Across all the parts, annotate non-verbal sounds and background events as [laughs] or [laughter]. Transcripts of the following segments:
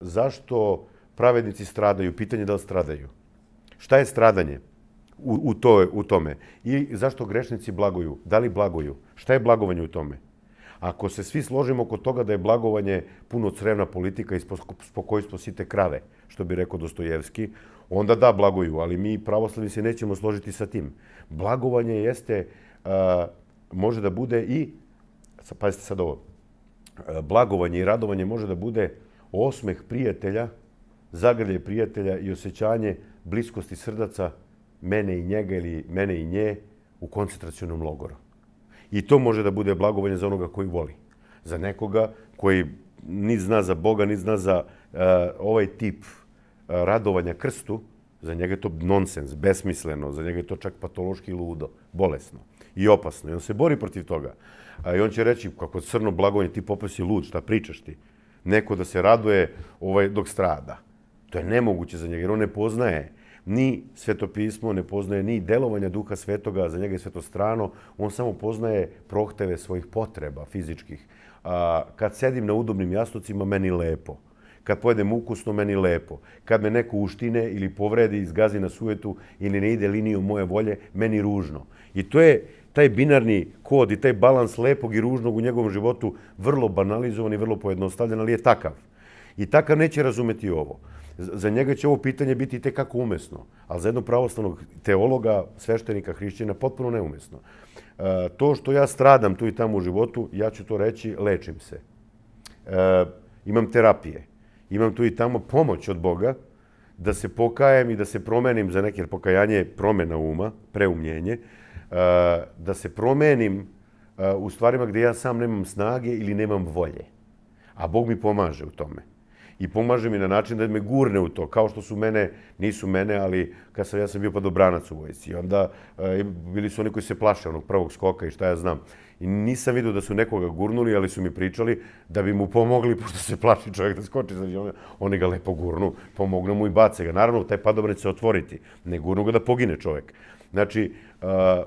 Zašto pravednici stradaju? Pitanje da li stradaju. Šta je stradanje u, u, to, u tome? I zašto grešnici blaguju? Da li blaguju? Šta je blagovanje u tome? Ako se svi složimo oko toga da je blagovanje puno crevna politika i spokojstvo site krave, što bi rekao Dostojevski, onda da, blaguju, ali mi pravoslavni se nećemo složiti sa tim. Blagovanje jeste, a, može da bude i, pazite sad ovo, blagovanje i radovanje može da bude osmeh prijatelja, zagrlje prijatelja i osjećanje bliskosti srdaca mene i njega ili mene i nje u koncentracijonom logoru. I to može da bude blagovolje za onoga koji voli. Za nekoga koji niti zna za Boga, niti zna za uh, ovaj tip uh, radovanja krstu, za njega je to nonsens, besmisleno, za njega je to čak patološki ludo, bolesno i opasno. I on se bori protiv toga. A, I on će reći, kako crno blagovanje, ti popao lud, šta pričaš ti? neko da se raduje ovaj, dok strada. To je nemoguće za njega, jer on ne poznaje ni svetopismo, ne poznaje ni delovanja duha svetoga, za njega je strano, on samo poznaje prohteve svojih potreba fizičkih. A, kad sedim na udobnim jastucima, meni lepo. Kad pojedem ukusno, meni lepo. Kad me neko uštine ili povredi, izgazi na sujetu ili ne ide liniju moje volje, meni ružno. I to je taj binarni kod i taj balans lepog i ružnog u njegovom životu vrlo banalizovan i vrlo pojednostavljen, ali je takav. I takav neće razumeti ovo. Za njega će ovo pitanje biti tekako umesno, ali za jednog pravoslavnog teologa, sveštenika, hrišćina, potpuno neumesno. E, to što ja stradam tu i tamo u životu, ja ću to reći, lečim se. E, imam terapije. Imam tu i tamo pomoć od Boga, da se pokajem i da se promenim za neke, jer pokajanje je promena uma, preumljenje, Eh, da se promenim eh, u stvarima gde ja sam nemam snage ili nemam volje. A Bog mi pomaže u tome. I pomaže mi na način da me gurne u to, kao što su mene, nisu mene, ali kad sam, ja sam bio pa u vojci. I onda e, bili su oni koji se plaše onog prvog skoka i šta ja znam. I nisam vidio da su nekoga gurnuli, ali su mi pričali da bi mu pomogli, [laughs] pošto se plaši čovjek da skoči. Znači, on, oni ga lepo gurnu, pomognu mu i bace ga. Naravno, taj padobranac se otvoriti. Ne gurnu ga da pogine čovjek. Znači, e,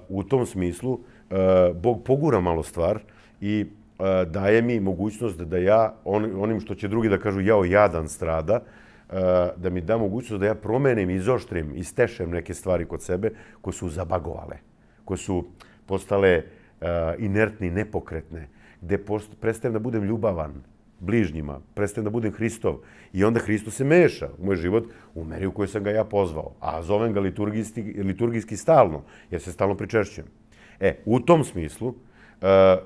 u tom smislu, e, Bog pogura malo stvar i e, daje mi mogućnost da ja, onim što će drugi da kažu jao jadan strada, da mi da mogućnost da ja promenim, izoštrim, istešem neke stvari kod sebe koje su zabagovale, koje su postale inertni, nepokretne, gde prestajem da budem ljubavan, bližnjima, prestajem da budem Hristov. I onda Hristo se meša u moj život u meri u kojoj sam ga ja pozvao. A zovem ga liturgijski, liturgijski stalno, jer se stalno pričešćujem. E, u tom smislu, uh,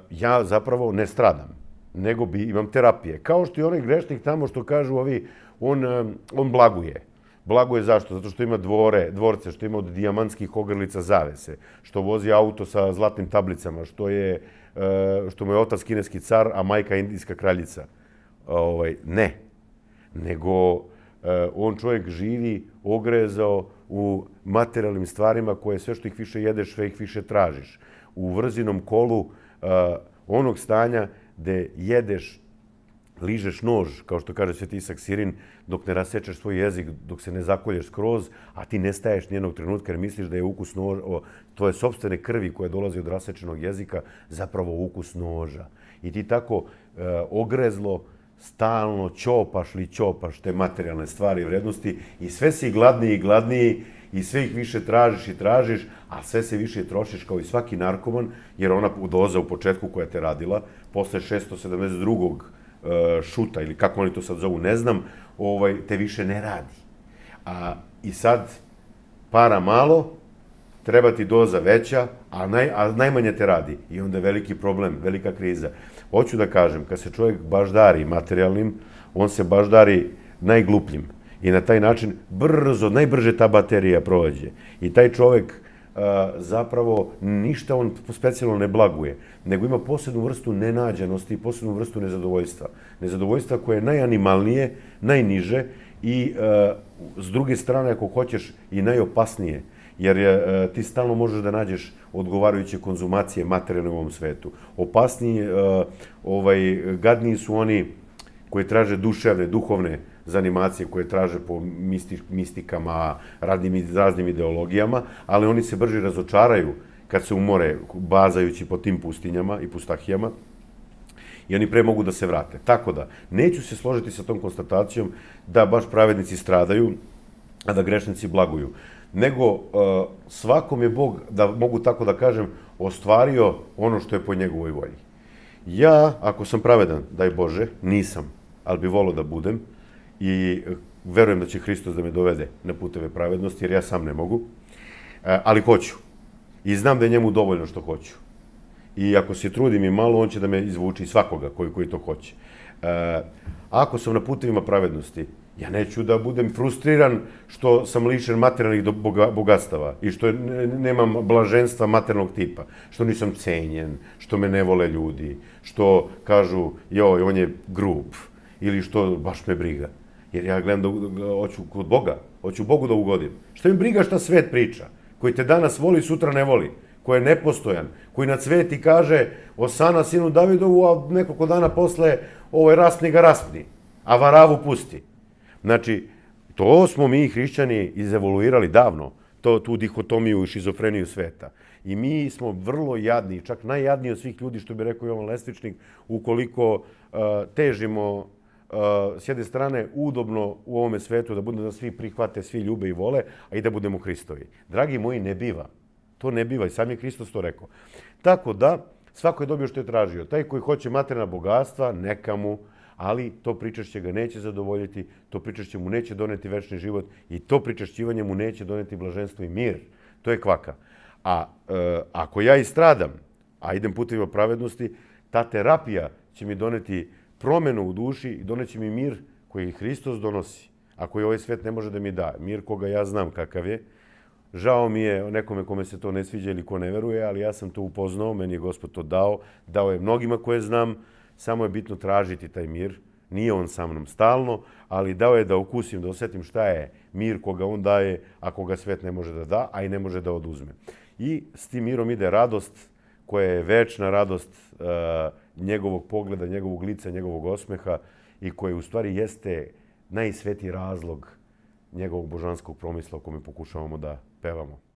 ja zapravo ne stradam, nego bi, imam terapije. Kao što i onaj grešnik tamo što kažu ovi, on, e, on blaguje. Blaguje zašto? Zato što ima dvore, dvorce, što ima od dijamanskih ogrlica zavese, što vozi auto sa zlatnim tablicama, što, je, e, što mu je otac kineski car, a majka indijska kraljica ovaj, ne. Nego e, on čovjek živi ogrezao u materijalnim stvarima koje sve što ih više jedeš, sve ih više tražiš. U vrzinom kolu e, onog stanja gde jedeš, ližeš nož, kao što kaže Sveti Isak Sirin, dok ne rasečeš svoj jezik, dok se ne zakolješ skroz, a ti ne staješ nijednog trenutka jer misliš da je ukus noža, o, tvoje sobstvene krvi koja dolazi od rasečenog jezika, zapravo ukus noža. I ti tako e, ogrezlo, stalno ćopaš li ćopaš te materijalne stvari i vrednosti i sve si gladniji i gladniji i sve ih više tražiš i tražiš, a sve se više trošiš kao i svaki narkoman, jer ona doza u početku koja te radila, posle 672. E, šuta ili kako oni to sad zovu, ne znam, ovaj, te više ne radi. A, I sad para malo, treba ti doza veća, a, naj, a najmanje te radi. I onda veliki problem, velika kriza. Hoću da kažem, kad se čovjek baždari materijalnim, on se baždari najglupljim. I na taj način brzo, najbrže ta baterija prođe. I taj čovjek uh, zapravo ništa on specijalno ne blaguje, nego ima posebnu vrstu nenađenosti i posebnu vrstu nezadovoljstva. Nezadovoljstva koje je najanimalnije, najniže i uh, s druge strane, ako hoćeš, i najopasnije jer je, e, ti stalno možeš da nađeš odgovarajuće konzumacije materijalne u ovom svetu. Opasniji, e, ovaj, gadniji su oni koji traže duševne, duhovne zanimacije koje traže po misti, mistikama, radnim, raznim ideologijama, ali oni se brže razočaraju kad se umore bazajući po tim pustinjama i pustahijama i oni pre mogu da se vrate. Tako da, neću se složiti sa tom konstatacijom da baš pravednici stradaju, a da grešnici blaguju. Nego, uh, svakom je Bog, da mogu tako da kažem, ostvario ono što je po njegovoj volji. Ja, ako sam pravedan, daj Bože, nisam, ali bi volao da budem i uh, verujem da će Hristos da me dovede na puteve pravednosti, jer ja sam ne mogu, uh, ali hoću. I znam da je njemu dovoljno što hoću. I ako se trudim i malo, on će da me izvuči svakoga koji, koji to hoće. Uh, ako sam na putevima pravednosti, Ja neću da budem frustriran što sam lišen materijalnih bogatstava i što nemam blaženstva materijalnog tipa, što nisam cenjen, što me ne vole ljudi, što kažu, joj, on je grup, ili što baš me briga. Jer ja gledam da, da hoću kod Boga, hoću Bogu da ugodim. Što mi briga šta svet priča, koji te danas voli, sutra ne voli, koji je nepostojan, koji na cveti kaže Osana sinu Davidovu, a nekoliko dana posle ovaj raspni ga raspni, a varavu pusti. Znači, to smo mi hrišćani izevoluirali davno, to, tu dihotomiju i šizofreniju sveta. I mi smo vrlo jadni, čak najjadniji od svih ljudi, što bi rekao Jovan Lestvičnik, ukoliko uh, težimo Uh, s jedne strane udobno u ovome svetu da budemo da svi prihvate, svi ljube i vole, a i da budemo Hristovi. Dragi moji, ne biva. To ne biva i sam je Hristos to rekao. Tako da, svako je dobio što je tražio. Taj koji hoće materina bogatstva, neka mu ali to pričašće ga neće zadovoljiti, to pričašće mu neće doneti večni život i to pričašćivanje mu neće doneti blaženstvo i mir. To je kvaka. A e, ako ja istradam, a idem putevima pravednosti, ta terapija će mi doneti promenu u duši i doneće mi mir koji Hristos donosi, a koji ovaj svet ne može da mi da. Mir koga ja znam kakav je. Žao mi je nekome kome se to ne sviđa ili ko ne veruje, ali ja sam to upoznao, meni je Gospod to dao. Dao je mnogima koje znam, Samo je bitno tražiti taj mir. Nije on sa mnom stalno, ali dao je da okusim, da osetim šta je mir koga on daje, a koga svet ne može da da, a i ne može da oduzme. I s tim mirom ide radost koja je večna radost uh, njegovog pogleda, njegovog lica, njegovog osmeha i koja u stvari jeste najsveti razlog njegovog božanskog promisla o kome pokušavamo da pevamo.